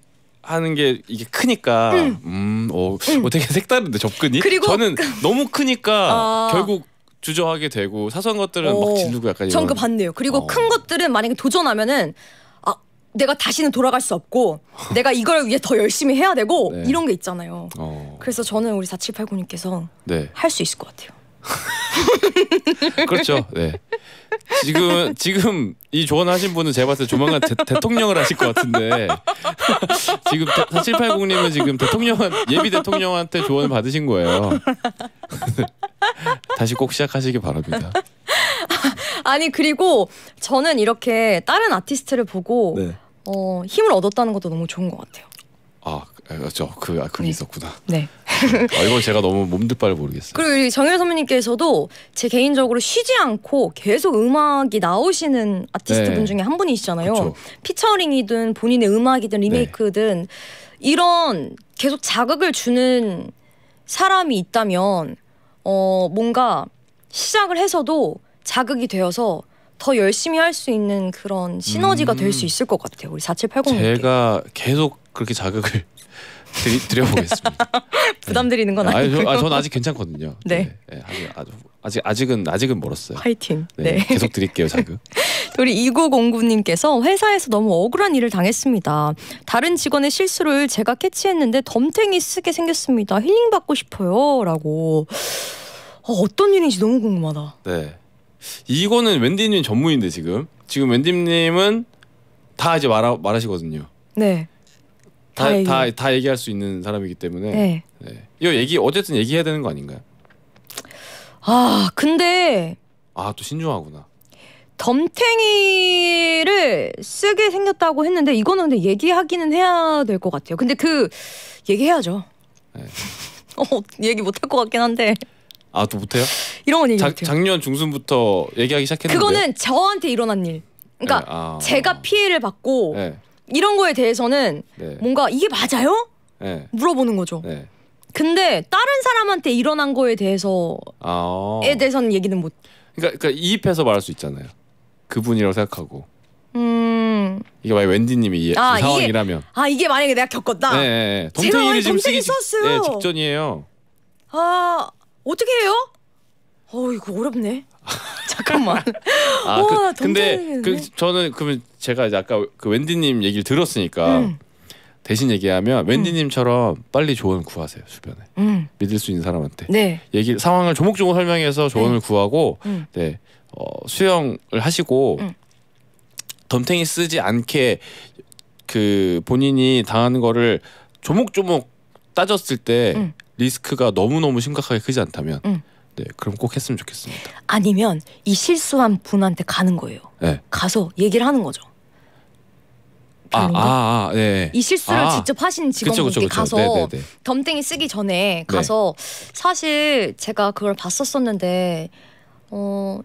하는 게 이게 크니까 음, 음 어, 뭐 음. 어, 되게 색다른데 접근이 그리고 저는 그 너무 크니까 아. 결국 주저하게 되고 사소한 것들은 어. 막진두고 약간 전그 반대요 그리고 어. 큰 것들은 만약에 도전하면은 아 내가 다시는 돌아갈 수 없고 내가 이걸 위해 더 열심히 해야 되고 네. 이런 게 있잖아요 어. 그래서 저는 우리 4789님께서 네. 할수 있을 것 같아요 그렇죠. 네. 지금 지금 이 조언하신 분은 제가 봤을 때 조만간 대, 통령을 하실 것 같은데 지금 4780님은 지금 대통령 예비 대통령한테 조언을 받으신 거예요. 다시 꼭 시작하시기 바랍니다. 아니 그리고 저는 이렇게 다른 아티스트를 보고 네. 어, 힘을 얻었다는 것도 너무 좋은 것 같아요. 아 그렇죠. 그 아, 그게 네. 있었구나. 네. 아, 이건 제가 너무 몸둘바를 모르겠어요. 그리고 정현 선배님께서도 제 개인적으로 쉬지 않고 계속 음악이 나오시는 아티스트 네. 분 중에 한 분이시잖아요. 그쵸. 피처링이든 본인의 음악이든 네. 리메이크든 이런 계속 자극을 주는 사람이 있다면 어 뭔가 시작을 해서도 자극이 되어서 더 열심히 할 수 있는 그런 시너지가 음. 될수 있을 것 같아요. 우리 4780. 제가 계속 그렇게 자극을 드리, 드려보겠습니다. 부담 드리는 건 아니, 네. 아니고요. 아, 전 아, 아직 괜찮거든요. 네. 네. 네 아직, 아직 아직은 아직은 멀었어요. 화이팅. 네. 네. 계속 드릴게요, 자극. 우리 2909님께서 회사에서 너무 억울한 일을 당했습니다. 다른 직원의 실수를 제가 캐치했는데 덤탱이 쓰게 생겼습니다. 힐링 받고 싶어요라고. 어, 떤 일인지 너무 궁금하다. 네. 이거는 웬디님 전문인데 지금 지금 웬디님은 다 이제 말하, 말하시거든요. 네. 다다 다 얘기할 수 있는 사람이기 때문에 네. 네. 이거 얘기 어쨌든 얘기해야 되는 거 아닌가요? 아 근데 아 또 신중하구나. 덤탱이를 쓰게 생겼다고 했는데 이거는 근데 얘기하기는 해야 될 것 같아요. 근데 그 얘기해야죠. 네. 어, 얘기 못할것 같긴 한데. 아 또 못해요? 이런 건 얘기 자, 못해요. 작년 중순부터 얘기하기 시작했는데. 그거는 저한테 일어난 일. 그러니까 네, 아... 제가 피해를 받고 네. 이런 거에 대해서는 네. 뭔가 이게 맞아요? 네. 물어보는 거죠. 네. 근데 다른 사람한테 일어난 거에 대해서에 아. 대해서는 얘기는 못. 그러니까, 그러니까 이입해서 말할 수 있잖아요. 그분이라고 생각하고. 음. 이게 만약 웬디님이 아, 이 상황이라면. 이게, 아 이게 만약에 내가 겪었다. 네, 네, 네. 제가 오늘 동생이 썼어요. 네, 직전이에요. 아 어떻게 해요? 어 이거 어렵네. 잠깐만. 아, 어, 그, 와, 근데 그, 저는 그러면 제가 이제 아까 그웬디님 얘기를 들었으니까 음. 대신 얘기하면 음. 웬디님처럼 빨리 조언 구하세요 주변에 음. 믿을 수 있는 사람한테 네. 얘기 상황을 조목조목 설명해서 조언을 네. 구하고 음. 네 어, 수영을 하시고 음. 덤탱이 쓰지 않게 그 본인이 당한 거를 조목조목 따졌을 때 음. 리스크가 너무 너무 심각하게 크지 않다면 네, 그럼 꼭 했으면 좋겠습니다. 아니면 이 실수한 분한테 가는 거예요. 네. 가서 얘기를 하는 거죠. 아, 아, 아, 네. 이 실수를 아, 직접 하신 직원분께 가서 네, 네, 네. 덤땡이 쓰기 전에 가서 네. 사실 제가 그걸 봤었었는데 어,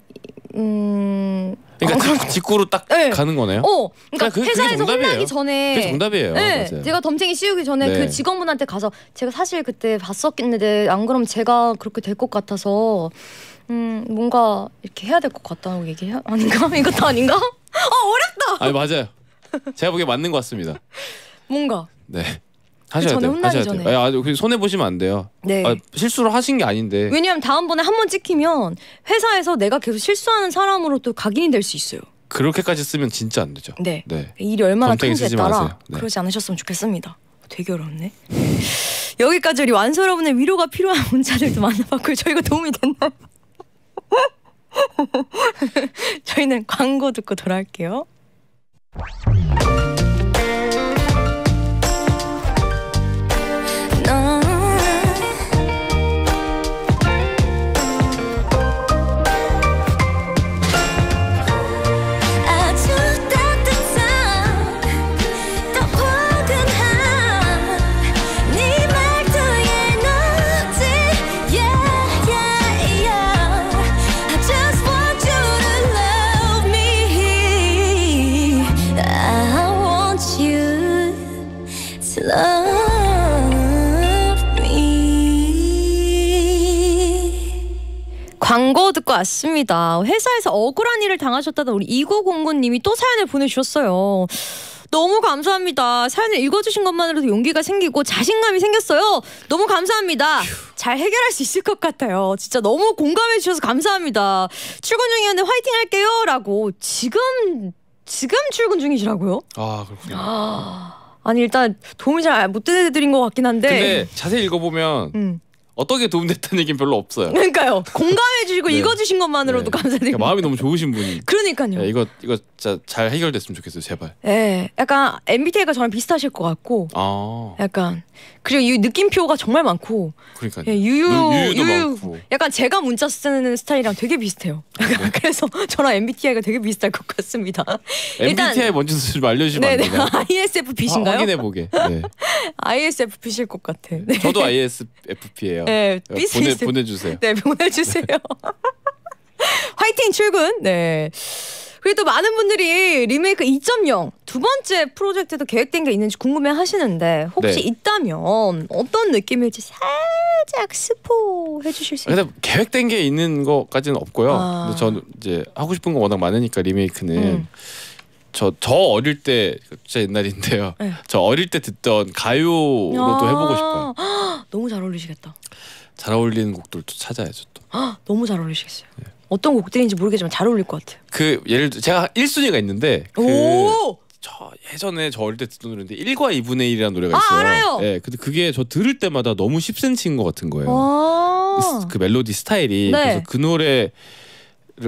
음, 그러니까 어, 그러니까. 직구로 딱 네. 가는 거네요. 어, 그러니까, 그러니까 그, 회사에서 혼나기 전에 그게 정답이에요. 네, 맞아요. 제가 덤탱이 씌우기 전에 그 네. 그 직원분한테 가서 제가 사실 그때 봤었겠는데 안 그럼 제가 그렇게 될 것 같아서 음 뭔가 이렇게 해야 될 것 같다고 얘기해요. 아닌가? 이것도 아닌가? 어 어렵다. 아니 맞아요. 제가 보기에 맞는 것 같습니다. 뭔가. 네. 하셔야 돼요. 하셔야 전에. 돼요. 아, 손해 보시면 안 돼요. 네. 아, 실수를 하신 게 아닌데. 왜냐면 다음번에 한 번 찍히면 회사에서 내가 계속 실수하는 사람으로 또 각인이 될 수 있어요. 그렇게까지 쓰면 진짜 안 되죠. 네. 네. 일이 얼마나 큰지 따라 네. 그러지 않으셨으면 좋겠습니다. 되게 어렵네. 여기까지 우리 완소 여러분의 위로가 필요한 문자들도 만나봤고요. 저희가 도움이 됐나요? 저희는 광고 듣고 돌아올게요. 맞습니다. 회사에서 억울한 일을 당하셨다던 우리 2909님이 또 사연을 보내주셨어요. 너무 감사합니다. 사연을 읽어주신 것만으로도 용기가 생기고 자신감이 생겼어요. 너무 감사합니다. 잘 해결할 수 있을 것 같아요. 진짜 너무 공감해 주셔서 감사합니다. 출근 중이었는데 화이팅 할게요. 라고 지금, 지금 출근 중이시라고요? 아, 그렇군요. 아, 아니, 일단 도움이 잘 못드드린것 같긴 한데. 근데 자세히 읽어보면. 음. 어떻게 도움됐다는 얘기는 별로 없어요. 그러니까요. 공감해 주시고 네. 읽어 주신 것만으로도 네. 감사드립니다. 그러니까 마음이 너무 좋으신 분이. 그러니까요. 네, 이거 이거 진잘 해결됐으면 좋겠어요, 제발. 네, 약간 MBTI가 저랑 비슷하실 것 같고, 아. 약간 그리고 이 느낌표가 정말 많고, 그러니까 예, 유유 유유도 유유, 많고, 약간 제가 문자 쓰는 스타일이랑 되게 비슷해요. 네. 그래서 저랑 MBTI가 되게 비슷할 것 같습니다. MBTI 뭔지 좀 네, 네. 알려주시면 안 돼요? ISFP신가요? 확인해 보게. ISFP실 것 같아. 저도 ISFP예요. 네, 네 보내, 보내주세요. 네, 보내주세요. 화이팅 출근. 네. 그리고 또 많은 분들이 리메이크 2.0 두 번째 프로젝트도 계획된 게 있는지 궁금해 하시는데 혹시 네. 있다면 어떤 느낌일지 살짝 스포해 주실 수 있나요? 계획된 게 있는 것까지는 없고요. 아. 근데 전 이제 하고 싶은 거 워낙 많으니까 리메이크는 저저 음. 어릴 때 진짜 옛날인데요. 네. 저 어릴 때 듣던 가요로도 아. 해보고 싶어요. 아. 너무 잘 어울리시겠다. 잘 어울리는 곡들도 찾아야죠 또. 아 너무 잘 어울리시겠어요. 네. 어떤 곡들인지 모르겠지만 잘 어울릴 것 같아요. 그 예를 들어 제가 1순위가 있는데 그저 예전에 저 어릴 때 듣던 노래인데 1과 2분의 1이라는 노래가 아, 있어요. 아, 알아요. 예, 네, 근데 그게 저 들을 때마다 너무 10cm인 것 같은 거예요. 아. 그 멜로디 스타일이 네. 그래서 그 노래를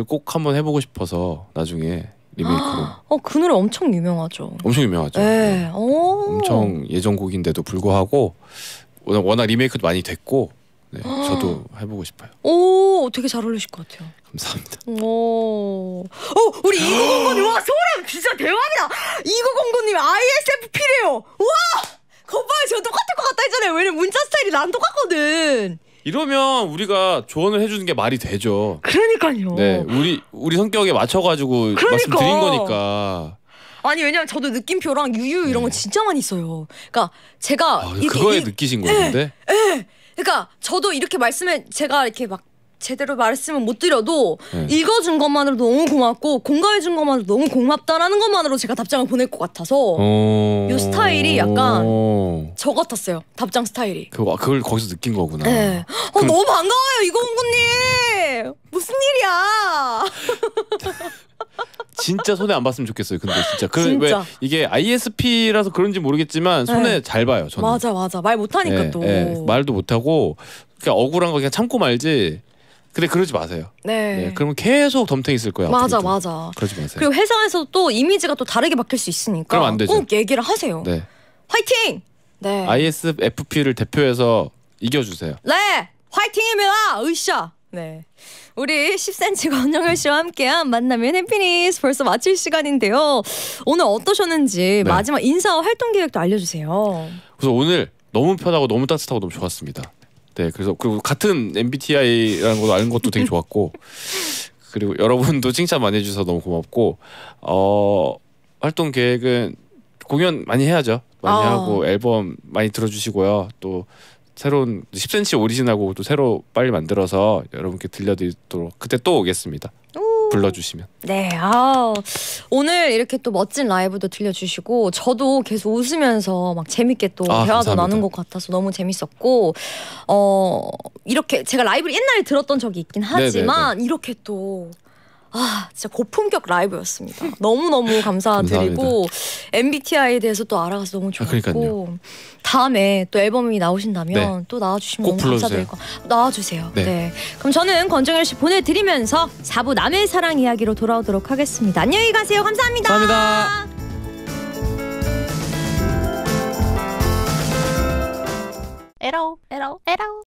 꼭 한번 해보고 싶어서 나중에 리메이크로. 아, 어, 그 노래 엄청 유명하죠. 엄청 유명하죠. 네. 네. 엄청 예전 곡인데도 불구하고 워낙 리메이크도 많이 됐고 네, 아. 저도 해보고 싶어요. 오, 되게 잘 어울리실 것 같아요. 감사합니다. 오, 어, 우리 2909님 와 소름 진짜 대박이다. 2909님 ISFP래요. 와, 거봐요, 저 똑같을 것 같다 했잖아요. 왜냐면 문자 스타일이 난 똑같거든. 이러면 우리가 조언을 해주는 게 말이 되죠. 그러니까요. 네, 우리 우리 성격에 맞춰가지고 그러니까. 말씀드린 거니까. 아니 왜냐면 저도 느낌표랑 유유 이런 거 네. 진짜 많이 써요. 그러니까 제가 아, 그거에 느끼신 예, 거였는데 예. 그러니까 저도 이렇게 말씀에 제가 이렇게 막 제대로 말씀을 못 드려도 네. 읽어준 것만으로 너무 고맙고 공감해준 것만으로 너무 고맙다라는 것만으로 제가 답장을 보낼 것 같아서 어... 요 스타일이 약간- 어. 저 같았어요 답장 스타일이. 그, 아, 그걸 거기서 느낀 거구나 네. 어, 그 너무 반가워요 이거훈군님 무슨 일이야? 진짜 손에 안 봤으면 좋겠어요. 근데 진짜 그왜 이게 ISP라서 그런지 모르겠지만 네. 손에 네. 잘 봐요. 저는 맞아 맞아 말 못하니까 네, 또 네. 말도 못하고 그냥 그러니까 억울한 거 그냥 참고 말지. 근데 그러지 마세요. 네. 네. 그러면 계속 덤탱 있을 거야. 맞아, 앞으로도. 맞아. 그러지 마세요. 그리고 회사에서 또 이미지가 또 다르게 바뀔 수 있으니까. 그럼 안 되죠. 꼭 얘기를 하세요. 네. 화이팅! 네. ISFP를 대표해서 이겨주세요. 네, 화이팅입니다. 으쌰. 네. 우리 10cm 권영열 씨와 함께한 만나면 해피니스 벌써 마칠 시간인데요. 오늘 어떠셨는지 네. 마지막 인사 활동 계획도 알려주세요. 그래서 오늘 너무 편하고 너무 따뜻하고 너무 좋았습니다. 네, 그래서 그리고 같은 MBTI라는 것도 아는 것도 되게 좋았고 그리고 여러분도 칭찬 많이 해주셔서 너무 고맙고 어 활동 계획은 공연 많이 해야죠. 많이 아. 하고 앨범 많이 들어주시고요. 또 새로운 10cm 오리지나고 널또 새로 빨리 만들어서 여러분께 들려드리도록 그때 또 오겠습니다. 불러주시면. 네, 아 오늘 이렇게 또 멋진 라이브도 들려주시고 저도 계속 웃으면서 막 재밌게 또 아, 대화도 감사합니다. 나눈 것 같아서 너무 재밌었고 어 이렇게 제가 라이브를 옛날에 들었던 적이 있긴 네, 네, 네. 하지만 네네네. 이렇게 또아 진짜 고품격 라이브였습니다. 너무 너무 감사드리고 MBTI에 대해서 또 알아가서 너무 아, 좋았고 아, 다음에 또 앨범이 나오신다면 네. 또 나와주시면 너무 감사드릴 거 나와주세요. 네. 네. 그럼 저는 권정열 씨 보내드리면서 4부 남의 사랑 이야기로 돌아오도록 하겠습니다. 안녕히 가세요. 감사합니다. 감사합니다. 에러 에러 에러